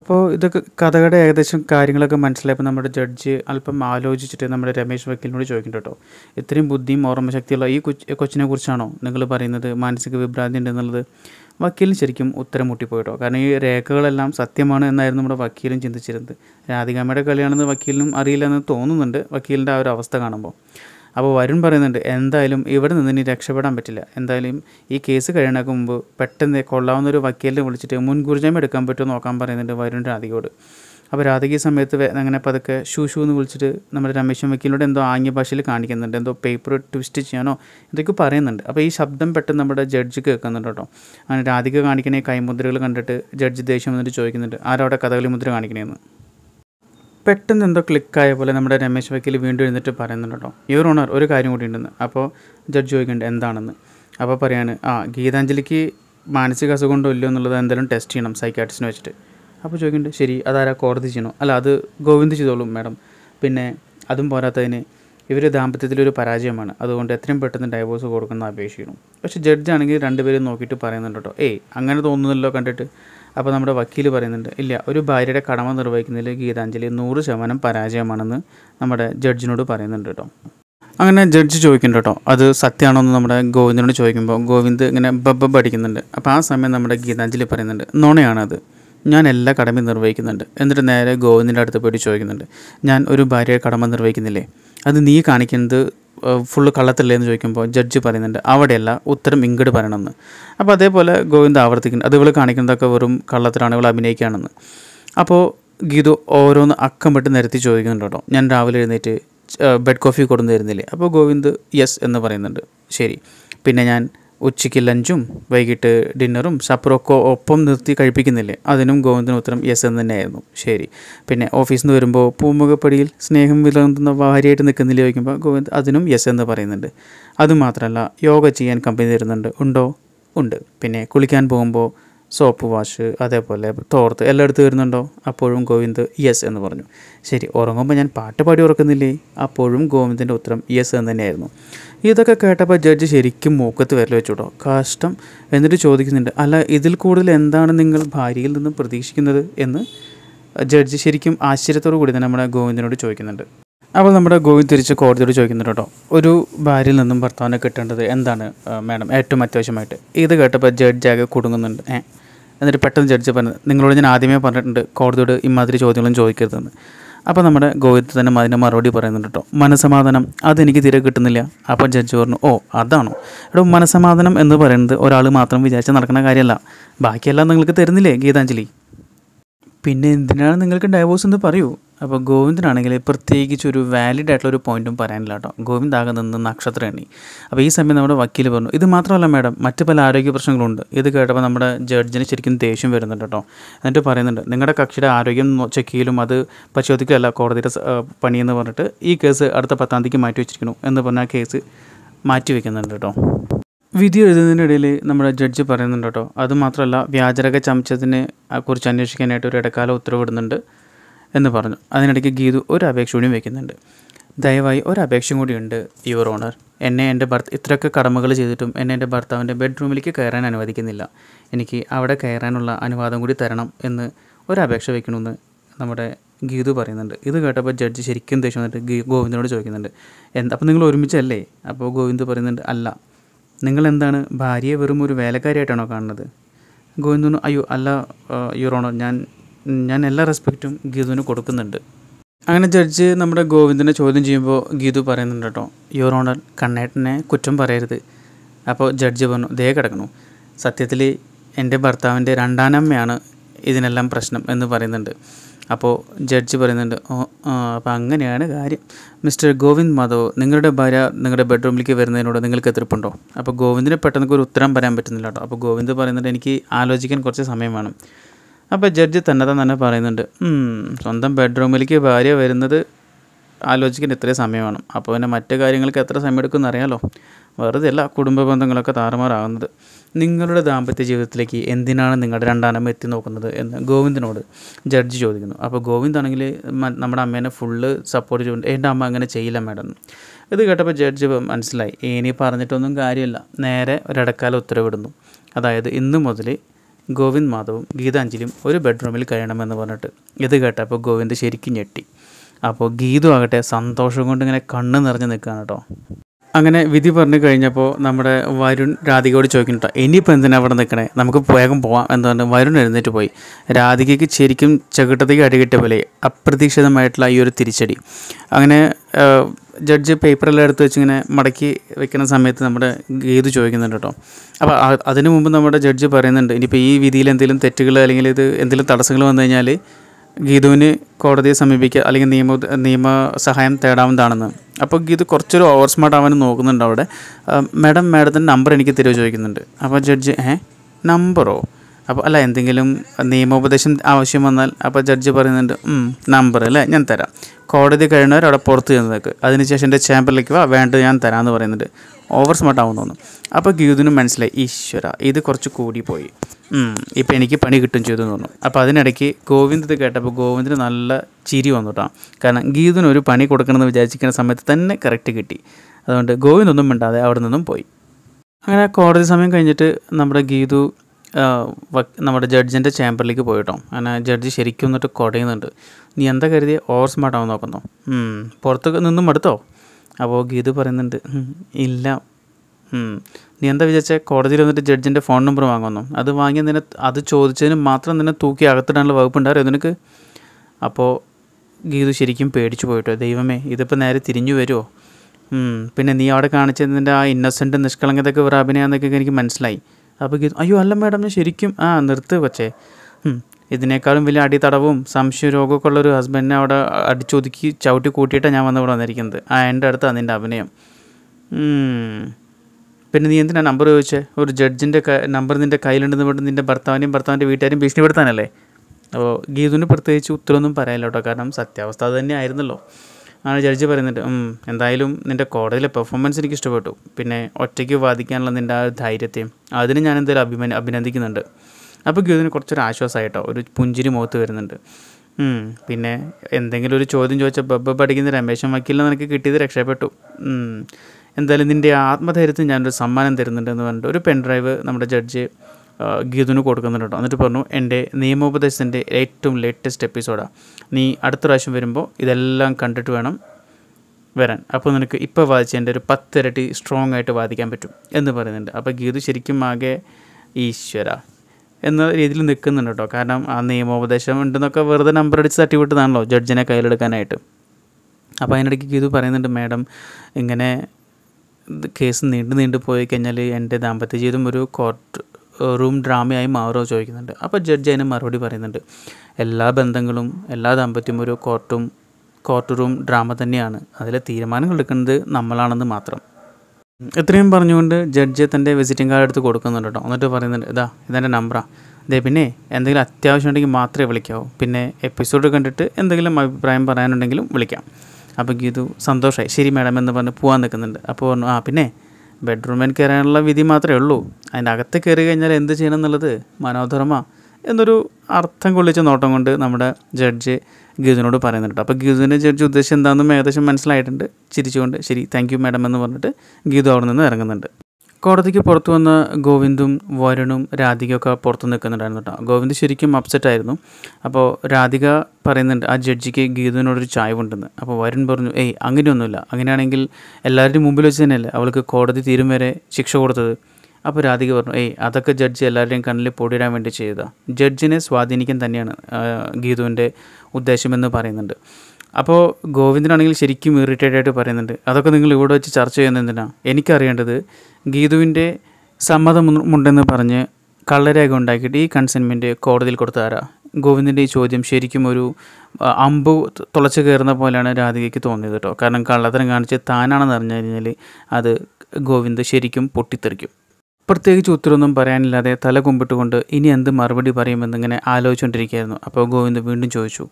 അപ്പോൾ ഇതൊക്കെ കഥകളുടെ ഏകദേശം കാര്യങ്ങളൊക്കെ മനസ്സിലായപ്പോൾ നമ്മുടെ ജഡ്ജ് അല്പം ആലോചിച്ചിട്ട് നമ്മുടെ രമേശ് വക്കീലിനോട് ചോദിക്കുന്നുണ്ട് കേട്ടോ ഇത്രയും ബുദ്ധിയും ഓർമ്മശക്തിയുള്ള ഈ കൊച്ചിനെ കുറിച്ചാണോ നിങ്ങൾ പറയുന്നത് മാനസിക വിഭ്രാന്തി ഉണ്ടെന്നുള്ളത് വക്കീലിന് ശരിക്കും ഉത്തരം മുട്ടിപ്പോയിട്ടോ കാരണം ഈ രേഖകളെല്ലാം സത്യമാണ് എന്നായിരുന്നു നമ്മുടെ വക്കീലും ചിന്തിച്ചിരുന്നത് രാധികാമ്മയുടെ കളിയാണെന്ന് വക്കീലിനും അറിയില്ല എന്ന് തോന്നുന്നുണ്ട് വക്കീലിൻ്റെ ആ ഒരു അവസ്ഥ കാണുമ്പോൾ അപ്പോൾ വരുൺ പറയുന്നുണ്ട് എന്തായാലും ഇവിടെ നിന്ന് ഇനി രക്ഷപ്പെടാൻ പറ്റില്ല എന്തായാലും ഈ കേസ് കഴിയണക്ക് മുമ്പ് പെട്ടെന്ന് കൊള്ളാവുന്ന ഒരു വക്കീലിനെ വിളിച്ചിട്ട് മുൻകൂർ ജാമ്യം എടുക്കാൻ പറ്റുമോ നോക്കാൻ പറയുന്നുണ്ട് വരുൺ രാധികയോട് അപ്പോൾ രാധിക സമയത്ത് അങ്ങനെ പതുക്കെ ഷൂ ഷൂ എന്ന് വിളിച്ചിട്ട് നമ്മുടെ രമേശൻ വക്കീലിനോട് എന്തോ ആംഗ്യ ഭാഷയിൽ കാണിക്കുന്നുണ്ട് എന്തോ പേപ്പർ ട്വിസ്റ്റ് ചെയ്യാനോ എന്തൊക്കെ പറയുന്നുണ്ട് അപ്പോൾ ഈ ശബ്ദം പെട്ടെന്ന് നമ്മുടെ ജഡ്ജ് കേൾക്കുന്നുണ്ട് കേട്ടോ അങ്ങനെ രാധിക കാണിക്കണേ കൈമുദ്രകൾ കണ്ടിട്ട് ജഡ്ജ് ദേഷ്യം എന്നിട്ട് ചോദിക്കുന്നുണ്ട് ആരവിടെ കഥകളി മുദ്ര കാണിക്കണേന്ന് പെട്ടെന്ന് എന്തോ ക്ലിക്കായ പോലെ നമ്മുടെ രമേശ് വക്കീൽ വീണ്ടും എഴുന്നിട്ട് പറയുന്നുണ്ടോ യുവർ ഓണർ ഒരു കാര്യം കൂടി ഉണ്ടെന്ന് അപ്പോൾ ജഡ്ജ് ചോദിക്കുന്നുണ്ട് എന്താണെന്ന് അപ്പോൾ പറയാണ് ആ ഗീതാഞ്ജലിക്ക് മാനസിക അസുഖമുണ്ടോ ഇല്ലയോ എന്നുള്ളത് എന്തായാലും ടെസ്റ്റ് ചെയ്യണം സൈക്കാട്രിസ്റ്റിനെ വെച്ചിട്ട് അപ്പോൾ ചോദിക്കുന്നുണ്ട് ശരി അതാരാ കോടതി ചെയ്യണോ അല്ല അത് ഗോവിന്ദ് ചെയ്തോളും മാഡം പിന്നെ അതും പോരാത്തതിന് ഇവർ ദാമ്പത്യത്തിലൊരു പരാജയമാണ് അതുകൊണ്ട് എത്രയും പെട്ടെന്ന് ഡൈവോഴ്സ് കൊടുക്കുന്ന അപേക്ഷിക്കണം പക്ഷേ ജഡ്ജാണെങ്കിൽ രണ്ടുപേരും നോക്കിയിട്ട് പറയുന്നുണ്ട് കേട്ടോ ഏയ് അങ്ങനെ തോന്നുന്നല്ലോ കണ്ടിട്ട് അപ്പോൾ നമ്മുടെ വക്കീൽ പറയുന്നുണ്ട് ഇല്ല ഒരു ഭാര്യയുടെ കടമ നിർവഹിക്കുന്നതിൽ ഗീതാഞ്ജലി നൂറ് ശതമാനം പരാജയമാണെന്ന് നമ്മുടെ ജഡ്ജിനോട് പറയുന്നുണ്ട് കേട്ടോ അങ്ങനെ ജഡ്ജ് ചോദിക്കുന്നുണ്ട് കേട്ടോ അത് സത്യമാണോ എന്ന് നമ്മുടെ ഗോവിന്ദനോട് ചോദിക്കുമ്പോൾ ഗോവിന്ദ് ഇങ്ങനെ ബബ് അടിക്കുന്നുണ്ട് അപ്പോൾ ആ സമയം നമ്മുടെ ഗീതാഞ്ജലി പറയുന്നുണ്ട് നുണയാണത് ഞാൻ എല്ലാ കടമയും നിർവഹിക്കുന്നുണ്ട് എന്നിട്ട് നേരെ ഗോവിന്ദിൻ്റെ അടുത്ത് പോയിട്ട് ചോദിക്കുന്നുണ്ട് ഞാൻ ഒരു ഭാര്യയെ കടമ നിർവഹിക്കുന്നില്ലേ അത് നീ കാണിക്കുന്നത് ഫുള്ള് കള്ളത്തില്ലേ എന്ന് ചോദിക്കുമ്പോൾ ജഡ്ജ് പറയുന്നുണ്ട് അവിടെയല്ല ഉത്തരം ഇങ്ങോട്ട് പറയണമെന്ന് അപ്പോൾ അതേപോലെ ഗോവിന്ദ ആവർത്തിക്കുന്നു അത് ഇവൾ കാണിക്കുന്നതൊക്കെ വെറും കള്ളത്തിലാണ് ഇവൾ അഭിനയിക്കുകയാണെന്ന് അപ്പോൾ ഗീതു ഓരോന്ന് അക്കം വിട്ട് നിരത്തി ചോദിക്കുന്നുണ്ടോ ഞാൻ രാവിലെ എഴുന്നേറ്റ് ബെഡ് കോഫി കൊടുന്നു തരുന്നില്ലേ അപ്പോൾ ഗോവിന്ദ് യെസ് എന്ന് പറയുന്നുണ്ട് ശരി പിന്നെ ഞാൻ ഉച്ചയ്ക്ക് ലഞ്ചും വൈകിട്ട് ഡിന്നറും സപ്പറൊക്കെ ഒപ്പം നിർത്തി കഴിപ്പിക്കുന്നില്ലേ അതിനും ഗോവിന്ദന ഉത്തരം യെസ് എന്ന് തന്നെയായിരുന്നു ശരി പിന്നെ ഓഫീസിൽ നിന്ന് വരുമ്പോൾ പൂമുഖപ്പടിയിൽ സ്നേഹം വിളങ്ങുന്ന ഭാര്യയായിട്ട് നിൽക്കുന്നില്ലേ ചോദിക്കുമ്പോൾ ഗോവിന്ദ് അതിനും യെസ് എന്ന് പറയുന്നുണ്ട് അതുമാത്രമല്ല യോഗ ചെയ്യാൻ കമ്പനി തരുന്നുണ്ട് ഉണ്ടോ ഉണ്ട് പിന്നെ കുളിക്കാൻ പോകുമ്പോൾ സോപ്പ് വാഷ് അതേപോലെ തോർത്ത് എല്ലായിടത്തും വരുന്നുണ്ടോ അപ്പോഴും ഗോവിന്ദ് യെസ് എന്ന് പറഞ്ഞു ശരി ഉറങ്ങുമ്പോൾ ഞാൻ പാട്ട് പാടി ഉറക്കുന്നില്ലേ അപ്പോഴും ഗോവിന്ദൻ്റെ ഉത്തരം യെസ് എന്ന് തന്നെയായിരുന്നു ഇതൊക്കെ കേട്ടപ്പോൾ ജഡ്ജ് ശരിക്കും മൂക്കത്ത് വരൽ വെച്ചോട്ടോ കഷ്ടം എന്നിട്ട് ചോദിക്കുന്നുണ്ട് അല്ല ഇതിൽ കൂടുതൽ എന്താണ് നിങ്ങൾ ഭാര്യയിൽ നിന്നും പ്രതീക്ഷിക്കുന്നത് എന്ന് ജഡ്ജ് ശരിക്കും ആശ്ചര്യത്തോടു കൂടി തന്നെ നമ്മുടെ ഗോവിന്ദനോട് ചോദിക്കുന്നുണ്ട് അപ്പോൾ നമ്മുടെ ഗോവിന്ദ് തിരിച്ച് കോടതിയോട് ചോദിക്കുന്നുണ്ട് കേട്ടോ ഒരു ഭാര്യയിൽ നിന്നും ഭർത്താവിനെ കിട്ടേണ്ടത് എന്താണ് മാഡം ഏറ്റവും അത്യാവശ്യമായിട്ട് ഇത് കേട്ടപ്പോൾ ജഡ്ജ് ആകെ കുടുങ്ങുന്നുണ്ട് ഏഹ് എന്നിട്ട് പെട്ടെന്ന് ജഡ്ജ് പറഞ്ഞത് നിങ്ങളോട് ഞാൻ ആദ്യമേ പറഞ്ഞിട്ടുണ്ട് കോടതിയോട് ഇമാതിരി ചോദ്യങ്ങളും ചോദിക്കരുതെന്ന് അപ്പോൾ നമ്മുടെ ഗോവിന്ദ് തന്നെ അതിൻ്റെ മറുപടി പറയുന്നുണ്ട് കേട്ടോ മനസമാധാനം അതെനിക്ക് തീരെ കിട്ടുന്നില്ല അപ്പോൾ ജഡ്ജ് പറഞ്ഞു ഓ അതാണോ എടോ മനസമാധാനം എന്ന് പറയുന്നത് ഒരാൾ മാത്രം വിചാരിച്ച് നടക്കുന്ന കാര്യമല്ല ബാക്കിയെല്ലാം നിങ്ങൾക്ക് തരുന്നില്ലേ ഗീതാഞ്ജലി പിന്നെ എന്തിനാണ് നിങ്ങൾക്ക് ഡൈവോഴ്സ് എന്ന് പറയൂ അപ്പോൾ ഗോവിന്ദനാണെങ്കിൽ പ്രത്യേകിച്ച് ഒരു വാലിഡ് ആയിട്ടുള്ള ഒരു പോയിന്റും പറയാനില്ല കേട്ടോ ഗോവിന്ദാകെ നിന്ന് എണ്ണി അപ്പോൾ ഈ സമയം നമ്മുടെ വക്കീൽ പറഞ്ഞു ഇത് മാത്രമല്ല മാഡം മറ്റു പല ആരോഗ്യ പ്രശ്നങ്ങളുണ്ട് ഇത് കേട്ടപ്പോൾ നമ്മുടെ ജഡ്ജിന് ശരിക്കും ദേഷ്യം വരുന്നുണ്ട് കേട്ടോ എന്നിട്ട് പറയുന്നുണ്ട് നിങ്ങളുടെ കക്ഷിയുടെ ആരോഗ്യം ചെക്കിയിലും അത് പരിശോധിക്കുകയല്ല കോടതിയുടെ പണിയെന്ന് പറഞ്ഞിട്ട് ഈ കേസ് അടുത്ത പത്താം തീയതിക്ക് മാറ്റി വെച്ചിരിക്കുന്നു എന്ന് പറഞ്ഞ ആ കേസ് മാറ്റി വെക്കുന്നുണ്ട് കേട്ടോ വിധി എഴുതുന്നതിനിടയിൽ നമ്മുടെ ജഡ്ജ് പറയുന്നുണ്ട് കേട്ടോ അതുമാത്രമല്ല വ്യാജരക ചമച്ചതിനെ കുറിച്ച് അന്വേഷിക്കാനായിട്ട് ഒരു ഇടക്കാല ഉത്തരവിടുന്നുണ്ട് എന്ന് പറഞ്ഞു അതിനിടയ്ക്ക് ഗീതു ഒരു അപേക്ഷ കൂടി വയ്ക്കുന്നുണ്ട് ദയവായി ഒരു അപേക്ഷയും കൂടിയുണ്ട് യുവർ ഓണർ എന്നെ എൻ്റെ ഭർത്ത ഇത്രയൊക്കെ കടമകൾ ചെയ്തിട്ടും എന്നെ എൻ്റെ ഭർത്താവിൻ്റെ ബെഡ്റൂമിലേക്ക് കയറാൻ അനുവദിക്കുന്നില്ല എനിക്ക് അവിടെ കയറാനുള്ള അനുവാദം കൂടി തരണം എന്ന് ഒരു അപേക്ഷ വയ്ക്കണമെന്ന് നമ്മുടെ ഗീതു പറയുന്നുണ്ട് ഇത് കേട്ടപ്പോൾ ജഡ്ജ് ശരിക്കും ദേഷ്യം വന്നിട്ട് ഗീ ഗോവിന്ദനോട് ചോദിക്കുന്നുണ്ട് എന്താ അപ്പോൾ നിങ്ങൾ ഒരുമിച്ചല്ലേ അപ്പോൾ ഗോവിന്ദ് പറയുന്നുണ്ട് അല്ല നിങ്ങൾ എന്താണ് ഭാര്യയെ വെറും ഒരു വേലക്കാരിയായിട്ടാണോ കാണുന്നത് ഗോവിന്ദൻ അയ്യോ അല്ല യുറോണോ ഞാൻ ഞാൻ എല്ലാ റെസ്പെക്റ്റും ഗീതുവിന് കൊടുക്കുന്നുണ്ട് അങ്ങനെ ജഡ്ജ് നമ്മുടെ ഗോവിന്ദനെ ചോദ്യം ചെയ്യുമ്പോൾ ഗീതു പറയുന്നുണ്ട് കേട്ടോ യുവർ ഓണർ കണ്ണേട്ടനെ കുറ്റം പറയരുത് അപ്പോൾ ജഡ്ജ് പറഞ്ഞു ദേ കിടക്കണു സത്യത്തിൽ എൻ്റെ ഭർത്താവിൻ്റെ രണ്ടാനമ്മയാണ് ഇതിനെല്ലാം പ്രശ്നം എന്ന് പറയുന്നുണ്ട് അപ്പോൾ ജഡ്ജ് പറയുന്നുണ്ട് അപ്പോൾ അങ്ങനെയാണ് കാര്യം മിസ്റ്റർ ഗോവിന്ദ് മാധവ് നിങ്ങളുടെ ഭാര്യ നിങ്ങളുടെ ബെഡ്റൂമിലേക്ക് വരുന്നതിനോട് നിങ്ങൾക്ക് എതിർപ്പുണ്ടോ അപ്പോൾ ഗോവിന്ദിനെ പെട്ടെന്ന് ഒരു ഉത്തരം പറയാൻ പറ്റുന്നില്ല കേട്ടോ അപ്പോൾ ഗോവിന്ദ് പറയുന്നുണ്ട് എനിക്ക് ആലോചിക്കാൻ കുറച്ച് സമയം വേണം അപ്പോൾ ജഡ്ജ് തന്നെ തന്നെ പറയുന്നുണ്ട് സ്വന്തം ബെഡ്റൂമിലേക്ക് ഭാര്യ വരുന്നത് ആലോചിക്കാൻ ഇത്രയും സമയമാണ് അപ്പോൾ പിന്നെ മറ്റു കാര്യങ്ങൾക്ക് എത്ര സമയം എടുക്കും എന്നറിയാലോ വെറുതെ അല്ല കുടുംബ ബന്ധങ്ങളൊക്കെ താറുമാറാകുന്നത് നിങ്ങളുടെ ദാമ്പത്യ ജീവിതത്തിലേക്ക് എന്തിനാണ് നിങ്ങളുടെ രണ്ടാനം എത്തി നോക്കുന്നത് എന്ന് ഗോവിന്ദനോട് ജഡ്ജ് ചോദിക്കുന്നു അപ്പോൾ ആണെങ്കിൽ നമ്മുടെ അമ്മേനെ ഫുള്ള് സപ്പോർട്ട് ചെയ്തുകൊണ്ട് എൻ്റെ അമ്മ അങ്ങനെ ചെയ്യില്ല മേഡം ഇത് കേട്ടപ്പോൾ ജഡ്ജ് മനസ്സിലായി ഇനി പറഞ്ഞിട്ടൊന്നും കാര്യമില്ല നേരെ ഒരടക്കാലം ഉത്തരവിടുന്നു അതായത് ഇന്ന് മുതൽ ഗോവിന്ദ് മാധവും ഗീതാഞ്ജലിയും ഒരു ബെഡ്റൂമിൽ കഴിയണമെന്ന് പറഞ്ഞിട്ട് ഇത് കേട്ടപ്പോൾ ഗോവിന്ദ് ശരിക്കും ഞെട്ടി അപ്പോൾ ഗീതു ആകട്ടെ സന്തോഷം കൊണ്ട് ഇങ്ങനെ കണ്ണ് നിറഞ്ഞ് നിൽക്കുകയാണ് കേട്ടോ അങ്ങനെ വിധി പറഞ്ഞു കഴിഞ്ഞപ്പോൾ നമ്മുടെ വരുൺ രാധികയോട് ചോദിക്കുന്നു കേട്ടോ ഇനിയിപ്പോൾ എന്തിനാ അവിടെ നിൽക്കണേ നമുക്ക് വേഗം പോവാം എന്ന് പറഞ്ഞ് വരുൺ എഴുന്നേറ്റ് പോയി രാധികയ്ക്ക് ശരിക്കും ചകിട്ടത്തേക്ക് അടികിട്ടിയ പോലെ അപ്രതീക്ഷിതമായിട്ടുള്ള ഈ ഒരു തിരിച്ചടി അങ്ങനെ ജഡ്ജ് പേപ്പറെല്ലാം എടുത്ത് വെച്ച് ഇങ്ങനെ മടക്കി വെക്കുന്ന സമയത്ത് നമ്മുടെ ഗീത് ചോദിക്കുന്നുണ്ട് കേട്ടോ അപ്പോൾ അതിനു മുമ്പ് നമ്മുടെ ജഡ്ജ് പറയുന്നുണ്ട് ഇനിയിപ്പോൾ ഈ വിധിയിൽ എന്തെങ്കിലും തെറ്റുകൾ അല്ലെങ്കിൽ ഇത് എന്തെങ്കിലും തടസ്സങ്ങൾ വന്നു കഴിഞ്ഞാൽ ഗീതുവിന് കോടതിയെ സമീപിക്കുക അല്ലെങ്കിൽ നിയമ നിയമ സഹായം തേടാവുന്നതാണെന്ന് അപ്പോൾ ഗീതു കുറച്ചൊരു ഓവർ സ്മാർട്ട് ആവാൻ നോക്കുന്നുണ്ട് അവിടെ മാഡം മാഡത്തിൻ്റെ നമ്പർ എനിക്ക് തിരികെ ചോദിക്കുന്നുണ്ട് അപ്പോൾ ജഡ്ജ് ഏ നമ്പറോ അപ്പോൾ അല്ല എന്തെങ്കിലും നിയമോപദേശം ആവശ്യം വന്നാൽ അപ്പോൾ ജഡ്ജ് പറയുന്നുണ്ട് നമ്പർ അല്ലേ ഞാൻ തരാം കോടതി കഴിയുന്നവർ അവിടെ പുറത്ത് ചെന്ന് നിൽക്കുക അതിനുശേഷം എൻ്റെ ചേമ്പറിലേക്ക് വാ വേണ്ടത് ഞാൻ തരാമെന്ന് പറയുന്നുണ്ട് ഓവർ സ്മാർട്ട് ആവും തോന്നുന്നു അപ്പോൾ ഗീതുവിനും മനസ്സിലായി ഈശ്വര ഇത് കുറച്ച് കൂടിപ്പോയി ഇപ്പം എനിക്ക് പണി കിട്ടും ചെയ്തു തോന്നുന്നു അപ്പോൾ അതിനിടയ്ക്ക് ഗോവിന്ദ് ഇത് കേട്ടപ്പോൾ ഗോവിന്ദിന് നല്ല ചിരി വന്നു കേട്ടോ കാരണം ഗീതുവിന് ഒരു പണി കൊടുക്കണമെന്ന് വിചാരിച്ചിരിക്കുന്ന സമയത്ത് തന്നെ കറക്റ്റ് കിട്ടി അതുകൊണ്ട് ഗോവിന്ദ് ഒന്നും മിണ്ടാതെ അവിടെ നിന്നും പോയി അങ്ങനെ കോടതി സമയം കഴിഞ്ഞിട്ട് നമ്മുടെ ഗീതു നമ്മുടെ ജഡ്ജിൻ്റെ ചേംബറിലേക്ക് പോയിട്ടോ അങ്ങനെ ജഡ്ജ് ശരിക്കും എന്നിട്ട് കുടയുന്നുണ്ട് നീ എന്താ കരുതി ഓവർ സ്മാർട്ട് നോക്കുന്നു പുറത്ത് നിന്നും എടുത്തോ അപ്പോൾ ഗീതു പറയുന്നുണ്ട് ഇല്ല നീ എന്താ വിചാരിച്ച കോടതിയിൽ വന്നിട്ട് ജഡ്ജിൻ്റെ ഫോൺ നമ്പർ വാങ്ങുന്നു അത് വാങ്ങി നിന്നെ അത് ചോദിച്ചതിന് മാത്രം നിന്നെ തൂക്കി അകത്തിടാനുള്ള വകുപ്പുണ്ടായിരുന്നു നിനക്ക് അപ്പോൾ ഗീതു ശരിക്കും പേടിച്ചു പോയിട്ടോ ദൈവമേ ഇതിപ്പോൾ നേരെ തിരിഞ്ഞു വരുമോ പിന്നെ നീ അവിടെ കാണിച്ചതിൻ്റെ ആ ഇന്നസെൻറ്റ് നിഷ്കളങ്കതൊക്കെ ഒരു എന്നൊക്കെ എനിക്ക് മനസ്സിലായി അപ്പോൾ ഗീതു അയ്യോ അല്ല മാഡം ഞാൻ ശരിക്കും ആ നിർത്ത് പക്ഷേ ഇതിനേക്കാളും വലിയ അടിത്തടവും സംശയരോഗമൊക്കെ ഉള്ളൊരു ഹസ്ബൻഡിനെ അവിടെ അടിച്ചൊതുക്കി ചവിട്ടി കൂട്ടിയിട്ടാണ് ഞാൻ വന്നവിടെ വന്നിരിക്കുന്നത് ആ എൻ്റെ അടുത്ത് അതിൻ്റെ അഭിനയം പിന്നെ നീ എന്തിനാണ് നമ്പർ ചോദിച്ചേ ഒരു ജഡ്ജിൻ്റെ നമ്പർ നിൻ്റെ കയ്യിലുണ്ടെന്ന് പറഞ്ഞ് നിൻ്റെ ഭർത്താവിനെയും ഭർത്താവിൻ്റെ വീട്ടുകാരെയും ഭീഷണിപ്പെടുത്താനല്ലേ അപ്പോൾ ഗീതുവിന് പ്രത്യേകിച്ച് ഉത്തരമൊന്നും പറയാനില്ല കേട്ടോ കാരണം സത്യാവസ്ഥ അത് തന്നെ ആയിരുന്നല്ലോ ആണ് ജഡ്ജ് പറയുന്നത് എന്തായാലും നിൻ്റെ കോടതിയിലെ പെർഫോമൻസ് എനിക്ക് ഇഷ്ടപ്പെട്ടു പിന്നെ ഒറ്റയ്ക്ക് വാദിക്കാനുള്ള നിൻ്റെ ആ ധൈര്യത്തെയും അതിന് ഞാൻ എന്തായാലും അഭിമ അഭിനന്ദിക്കുന്നുണ്ട് അപ്പോൾ ഗ്യൂദിന് കുറച്ചൊരു ആശ്വാസമായിട്ടോ ഒരു പുഞ്ചിരി മുഖത്ത് വരുന്നുണ്ട് പിന്നെ എന്തെങ്കിലും ഒരു ചോദ്യം ചോദിച്ചാൽ ബബ്ബ പഠിക്കുന്ന രമേശൻ വക്കീലിനെ നിനക്ക് കിട്ടിയത് രക്ഷപ്പെട്ടു എന്തായാലും നിൻ്റെ ആത്മധൈര്യത്തിന് ഞാനൊരു സമ്മാനം തരുന്നുണ്ട് എന്ന് പറഞ്ഞിട്ട് ഒരു പെൻ ഡ്രൈവ് നമ്മുടെ ജഡ്ജ് ഗീതുന് കൊടുക്കുന്നുണ്ട് കേട്ടോ എന്നിട്ട് പറഞ്ഞു എൻ്റെ നിയമോപദേശത്തിൻ്റെ ഏറ്റവും ലേറ്റസ്റ്റ് എപ്പിസോഡാണ് നീ അടുത്ത പ്രാവശ്യം വരുമ്പോൾ ഇതെല്ലാം കണ്ടിട്ട് വേണം വരാൻ അപ്പോൾ നിനക്ക് ഇപ്പോൾ എൻ്റെ ഒരു പത്തിരട്ടി സ്ട്രോങ് ആയിട്ട് വാദിക്കാൻ പറ്റും എന്ന് പറയുന്നുണ്ട് അപ്പോൾ ഗീതു ശരിക്കും ആകെ ഈശ്വര എന്ന രീതിയിൽ നിൽക്കുന്നുണ്ട് കേട്ടോ കാരണം ആ നിയമോപദേശം ഉണ്ടെന്നൊക്കെ വെറുതെ നമ്പർ അടിച്ച് തട്ടിവിട്ടതാണല്ലോ ജഡ്ജിനെ കയ്യിലെടുക്കാനായിട്ട് അപ്പോൾ അതിനിടയ്ക്ക് ഗീതു പറയുന്നുണ്ട് മാഡം ഇങ്ങനെ കേസ് നീണ്ടു നീണ്ടു പോയി കഴിഞ്ഞാൽ എൻ്റെ ദാമ്പത്യ ജീവിതം ഒരു കോർട്ട് റൂം ഡ്രാമയായി മാറുമോ ചോദിക്കുന്നുണ്ട് അപ്പോൾ ജഡ്ജ് അതിന് മറുപടി പറയുന്നുണ്ട് എല്ലാ ബന്ധങ്ങളും എല്ലാ ദാമ്പത്യം ഒരു കോർട്ടും കോർട്ട് റൂം ഡ്രാമ തന്നെയാണ് അതിലെ തീരുമാനങ്ങൾ എടുക്കുന്നത് നമ്മളാണെന്ന് മാത്രം ഇത്രയും പറഞ്ഞുകൊണ്ട് ജഡ്ജ് തൻ്റെ വിസിറ്റിംഗ് കാർഡ് എടുത്ത് കൊടുക്കുന്നുണ്ട് കേട്ടോ എന്നിട്ട് പറയുന്നുണ്ട് ഇതാ ഇതെൻ്റെ നമ്പറാണ് അതെ പിന്നെ എന്തെങ്കിലും അത്യാവശ്യം ഉണ്ടെങ്കിൽ മാത്രമേ വിളിക്കാവൂ പിന്നെ എപ്പിസോഡ് കണ്ടിട്ട് എന്തെങ്കിലും അഭിപ്രായം പറയാനുണ്ടെങ്കിലും വിളിക്കാം അപ്പോൾ ഗീതു സന്തോഷമായി ശരി മാഡം എന്ന് പറഞ്ഞ് പോകാൻ നിൽക്കുന്നുണ്ട് അപ്പോൾ പറഞ്ഞു ആ പിന്നെ ബെഡ്റൂമിൽ കയറാനുള്ള വിധി മാത്രമേ ഉള്ളൂ അതിൻ്റെ അകത്ത് കയറി കഴിഞ്ഞാൽ എന്ത് ചെയ്യണം എന്നുള്ളത് മനോധർമ്മ എന്നൊരു അർത്ഥം കൊള്ളിച്ച നോട്ടം കൊണ്ട് നമ്മുടെ ജഡ്ജ് ഗിജുനോട് പറയുന്നുണ്ട് അപ്പോൾ ഗിജുവിൻ്റെ ജഡ്ജ് ഉദ്ദേശം എന്താണെന്നും ഏകദേശം മനസ്സിലായിട്ടുണ്ട് ചിരിച്ചുകൊണ്ട് ശരി താങ്ക് യു മാഡം എന്ന് പറഞ്ഞിട്ട് ഗീതു അവിടെ നിന്ന് ഇറങ്ങുന്നുണ്ട് കോടതിക്ക് പുറത്തു വന്ന ഗോവിന്ദും വരുണും രാധികയൊക്കെ പുറത്ത് നിൽക്കുന്നുണ്ടായിരുന്നു കേട്ടോ ഗോവിന്ദ് ശരിക്കും അപ്സെറ്റ് ആയിരുന്നു അപ്പോൾ രാധിക പറയുന്നുണ്ട് ആ ജഡ്ജിക്ക് ഗീതുവിനോടൊരു ചായവുണ്ടെന്ന് അപ്പോൾ വരുൺ പറഞ്ഞു ഏയ് അങ്ങനെയൊന്നുമില്ല അങ്ങനെയാണെങ്കിൽ എല്ലാവരുടെയും മുമ്പിൽ വെച്ച് തന്നെയല്ലേ അവൾക്ക് കോടതി തീരും വരെ ശിക്ഷ കൊടുത്തത് അപ്പോൾ രാധിക പറഞ്ഞു ഏയ് അതൊക്കെ ജഡ്ജി എല്ലാവരുടെയും കണ്ണിൽ പൊടിയിടാൻ വേണ്ടി ചെയ്തതാണ് ജഡ്ജിനെ സ്വാധീനിക്കാൻ തന്നെയാണ് ഗീതുവിൻ്റെ ഉദ്ദേശമെന്ന് പറയുന്നുണ്ട് അപ്പോൾ ഗോവിന്ദനാണെങ്കിൽ ശരിക്കും ഇറിറ്റേറ്റഡ് ആയിട്ട് പറയുന്നുണ്ട് അതൊക്കെ നിങ്ങൾ ഇവിടെ വെച്ച് ചർച്ച ചെയ്യുന്ന എന്തിനാണ് എനിക്കറിയേണ്ടത് ഗീതുവിൻ്റെ സമ്മതമുണ്ടെന്ന് പറഞ്ഞ് കള്ളരേഖ ഉണ്ടാക്കിയിട്ട് ഈ കൺസെൻമെൻറ്റ് കോടതിയിൽ കൊടുത്താരാ ഗോവിന്ദൻ്റെ ഈ ചോദ്യം ശരിക്കും ഒരു അമ്പ് തുളച്ച് കയറുന്ന പോലെയാണ് രാധികയ്ക്ക് തോന്നിയത് കേട്ടോ കാരണം കള്ളത്തരം കാണിച്ച് താനാണെന്ന് അറിഞ്ഞു കഴിഞ്ഞാൽ അത് ഗോവിന്ദ് ശരിക്കും പൊട്ടിത്തെറിക്കും പ്രത്യേകിച്ച് ഉത്തരവൊന്നും പറയാനില്ലാതെ തല കുമ്പിട്ടുകൊണ്ട് ഇനി എന്ത് മറുപടി പറയുമെന്നിങ്ങനെ ആലോചിച്ചുകൊണ്ടിരിക്കുകയായിരുന്നു അപ്പോൾ ഗോവിന്ദ് വീണ്ടും ചോദിച്ചു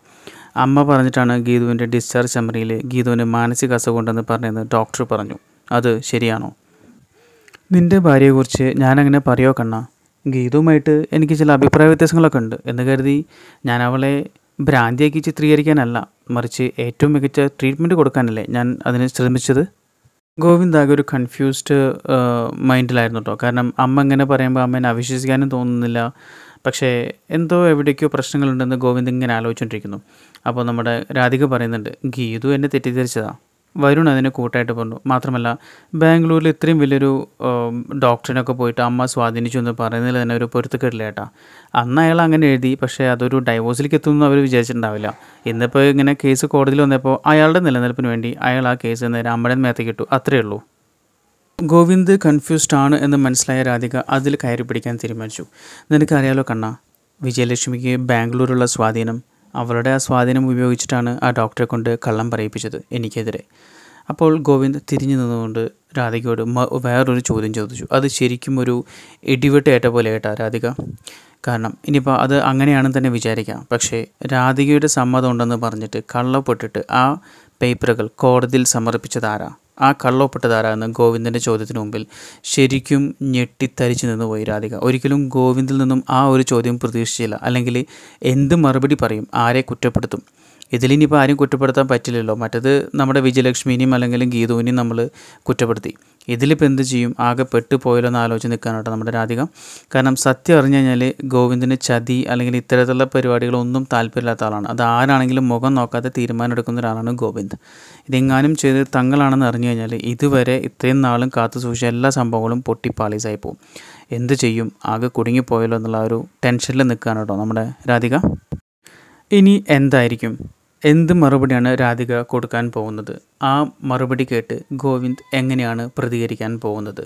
അമ്മ പറഞ്ഞിട്ടാണ് ഗീതുവിൻ്റെ ഡിസ്ചാർജ് ചമ്മറിയിൽ ഗീതുവിന് മാനസിക അസുഖമുണ്ടെന്ന് പറഞ്ഞതെന്ന് ഡോക്ടർ പറഞ്ഞു അത് ശരിയാണോ നിൻ്റെ ഭാര്യയെക്കുറിച്ച് ഞാനങ്ങനെ പറയോ കണ്ണ ഗീതുവുമായിട്ട് എനിക്ക് ചില അഭിപ്രായ വ്യത്യാസങ്ങളൊക്കെ ഉണ്ട് എന്ന് കരുതി ഞാൻ അവളെ ഭ്രാന്തിയാക്കി ചിത്രീകരിക്കാനല്ല മറിച്ച് ഏറ്റവും മികച്ച ട്രീറ്റ്മെൻറ്റ് കൊടുക്കാനല്ലേ ഞാൻ അതിന് ശ്രമിച്ചത് ഗോവിന്ദ് ആകെ ഒരു കൺഫ്യൂസ്ഡ് മൈൻഡിലായിരുന്നു കേട്ടോ കാരണം അമ്മ ഇങ്ങനെ പറയുമ്പോൾ അമ്മേനെ അവിശ്വസിക്കാനും തോന്നുന്നില്ല പക്ഷേ എന്തോ എവിടേക്കോ പ്രശ്നങ്ങളുണ്ടെന്ന് ഗോവിന്ദ് ഇങ്ങനെ ആലോചിച്ചുകൊണ്ടിരിക്കുന്നു അപ്പോൾ നമ്മുടെ രാധിക പറയുന്നുണ്ട് ഗീതു എന്നെ തെറ്റിദ്ധരിച്ചതാണ് വരുൺ അതിന് കൂട്ടായിട്ട് പറഞ്ഞു മാത്രമല്ല ബാംഗ്ലൂരിൽ ഇത്രയും വലിയൊരു ഡോക്ടറിനൊക്കെ പോയിട്ട് അമ്മ സ്വാധീനിച്ചു എന്ന് പറയുന്നതിൽ തന്നെ ഒരു പൊരുത്തക്കേടില്ല ഏട്ടാ അന്ന് അയാൾ അങ്ങനെ എഴുതി പക്ഷേ അതൊരു ഡൈവോഴ്സിലേക്ക് എത്തുമെന്ന് അവർ വിചാരിച്ചിട്ടുണ്ടാവില്ല ഇന്നിപ്പോൾ ഇങ്ങനെ കേസ് കോടതിയിൽ വന്നപ്പോൾ അയാളുടെ നിലനിൽപ്പിന് വേണ്ടി അയാൾ ആ കേസ് നേരെ അമ്മയുടെ മേത്തേക്ക് ഇട്ടു അത്രയേ ഉള്ളൂ ഗോവിന്ദ് കൺഫ്യൂസ്ഡ് ആണ് എന്ന് മനസ്സിലായ രാധിക അതിൽ കയറി പിടിക്കാൻ തീരുമാനിച്ചു നിനക്കറിയാലോ കണ്ണ വിജയലക്ഷ്മിക്ക് ബാംഗ്ലൂരുള്ള സ്വാധീനം അവളുടെ ആ സ്വാധീനം ഉപയോഗിച്ചിട്ടാണ് ആ ഡോക്ടറെ കൊണ്ട് കള്ളം പറയിപ്പിച്ചത് എനിക്കെതിരെ അപ്പോൾ ഗോവിന്ദ് തിരിഞ്ഞു നിന്നുകൊണ്ട് രാധികയോട് വേറൊരു ചോദ്യം ചോദിച്ചു അത് ശരിക്കും ഒരു ഇടിവെട്ടേറ്റ പോലെ കേട്ടോ രാധിക കാരണം ഇനിയിപ്പോൾ അത് അങ്ങനെയാണെന്ന് തന്നെ വിചാരിക്കാം പക്ഷേ രാധികയുടെ സമ്മതം ഉണ്ടെന്ന് പറഞ്ഞിട്ട് കള്ളപ്പെട്ടിട്ട് ആ പേപ്പറുകൾ കോടതിയിൽ സമർപ്പിച്ചതാരാ ആ കള്ളൊപ്പിട്ടതാരാന്ന് ഗോവിന്ദൻ്റെ ചോദ്യത്തിന് മുമ്പിൽ ശരിക്കും ഞെട്ടിത്തരിച്ചു നിന്നുപോയി രാധിക ഒരിക്കലും ഗോവിന്ദിൽ നിന്നും ആ ഒരു ചോദ്യം പ്രതീക്ഷിച്ചില്ല അല്ലെങ്കിൽ എന്ത് മറുപടി പറയും ആരെ കുറ്റപ്പെടുത്തും ഇതിലിനിപ്പോൾ ആരും കുറ്റപ്പെടുത്താൻ പറ്റില്ലല്ലോ മറ്റത് നമ്മുടെ വിജയലക്ഷ്മിനെയും അല്ലെങ്കിൽ ഗീതുവിനെയും നമ്മൾ കുറ്റപ്പെടുത്തി ഇതിലിപ്പോൾ എന്ത് ചെയ്യും ആകെ പെട്ടു പോയല്ലോ എന്ന് ആലോചിച്ച് നിൽക്കാനോട്ടോ നമ്മുടെ രാധിക കാരണം സത്യം അറിഞ്ഞു കഴിഞ്ഞാൽ ഗോവിന്ദിന് ചതി അല്ലെങ്കിൽ ഇത്തരത്തിലുള്ള പരിപാടികളൊന്നും താല്പര്യമില്ലാത്ത ആളാണ് അത് ആരാണെങ്കിലും മുഖം നോക്കാതെ തീരുമാനമെടുക്കുന്ന എടുക്കുന്ന ഒരാളാണ് ഗോവിന്ദ് ഇതെങ്ങാനും ചെയ്ത് തങ്ങളാണെന്ന് അറിഞ്ഞു കഴിഞ്ഞാൽ ഇതുവരെ ഇത്രയും നാളും കാത്തു സൂക്ഷിച്ച എല്ലാ സംഭവങ്ങളും പൊട്ടിപ്പാളീസായി പോകും എന്ത് ചെയ്യും ആകെ കുടുങ്ങിപ്പോയല്ലോ എന്നുള്ള ഒരു ടെൻഷനിൽ നിൽക്കുകയാണ് കേട്ടോ നമ്മുടെ രാധിക ഇനി എന്തായിരിക്കും എന്ത് മറുപടിയാണ് രാധിക കൊടുക്കാൻ പോകുന്നത് ആ മറുപടി കേട്ട് ഗോവിന്ദ് എങ്ങനെയാണ് പ്രതികരിക്കാൻ പോകുന്നത്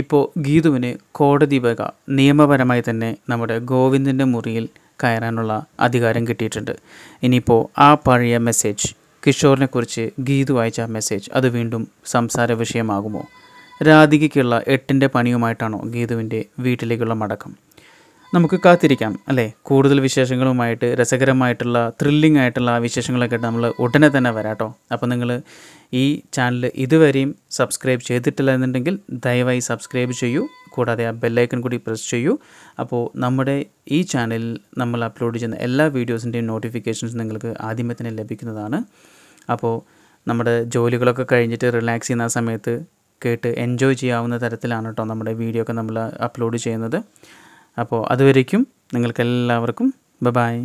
ഇപ്പോൾ ഗീതുവിന് കോടതി വക നിയമപരമായി തന്നെ നമ്മുടെ ഗോവിന്ദിൻ്റെ മുറിയിൽ കയറാനുള്ള അധികാരം കിട്ടിയിട്ടുണ്ട് ഇനിയിപ്പോൾ ആ പഴയ മെസ്സേജ് കിഷോറിനെക്കുറിച്ച് ഗീതു അയച്ച മെസ്സേജ് അത് വീണ്ടും സംസാര വിഷയമാകുമോ രാധികയ്ക്കുള്ള എട്ടിൻ്റെ പണിയുമായിട്ടാണോ ഗീതുവിൻ്റെ വീട്ടിലേക്കുള്ള മടക്കം നമുക്ക് കാത്തിരിക്കാം അല്ലേ കൂടുതൽ വിശേഷങ്ങളുമായിട്ട് രസകരമായിട്ടുള്ള ത്രില്ലിംഗ് ആയിട്ടുള്ള വിശേഷങ്ങളൊക്കെ നമ്മൾ ഉടനെ തന്നെ വരാട്ടോ അപ്പോൾ നിങ്ങൾ ഈ ചാനൽ ഇതുവരെയും സബ്സ്ക്രൈബ് ചെയ്തിട്ടില്ല എന്നുണ്ടെങ്കിൽ ദയവായി സബ്സ്ക്രൈബ് ചെയ്യൂ കൂടാതെ ആ ബെല്ലൈക്കൺ കൂടി പ്രസ് ചെയ്യൂ അപ്പോൾ നമ്മുടെ ഈ ചാനലിൽ നമ്മൾ അപ്ലോഡ് ചെയ്യുന്ന എല്ലാ വീഡിയോസിൻ്റെയും നോട്ടിഫിക്കേഷൻസ് നിങ്ങൾക്ക് ആദ്യമേ തന്നെ ലഭിക്കുന്നതാണ് അപ്പോൾ നമ്മുടെ ജോലികളൊക്കെ കഴിഞ്ഞിട്ട് റിലാക്സ് ചെയ്യുന്ന സമയത്ത് കേട്ട് എൻജോയ് ചെയ്യാവുന്ന തരത്തിലാണ് കേട്ടോ നമ്മുടെ വീഡിയോ ഒക്കെ നമ്മൾ അപ്ലോഡ് ചെയ്യുന്നത് അപ്പോൾ അതുവരേക്കും നിങ്ങൾക്കെല്ലാവർക്കും ബബായ്